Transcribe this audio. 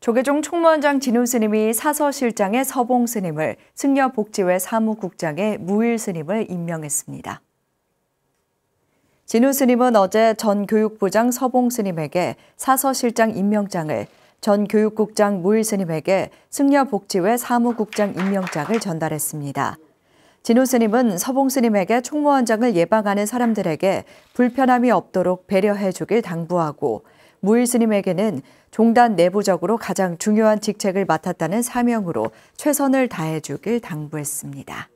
조계종 총무원장 진우 스님이 사서실장의 서봉 스님을 승려복지회 사무국장의 무일 스님을 임명했습니다. 진훈 스님은 어제 전 교육부장 서봉 스님에게 사서실장 임명장을 전 교육국장 무일 스님에게 승려복지회 사무국장 임명장을 전달했습니다. 진호 스님은 서봉 스님에게 총무원장을 예방하는 사람들에게 불편함이 없도록 배려해 주길 당부하고 무일 스님에게는 종단 내부적으로 가장 중요한 직책을 맡았다는 사명으로 최선을 다해주길 당부했습니다.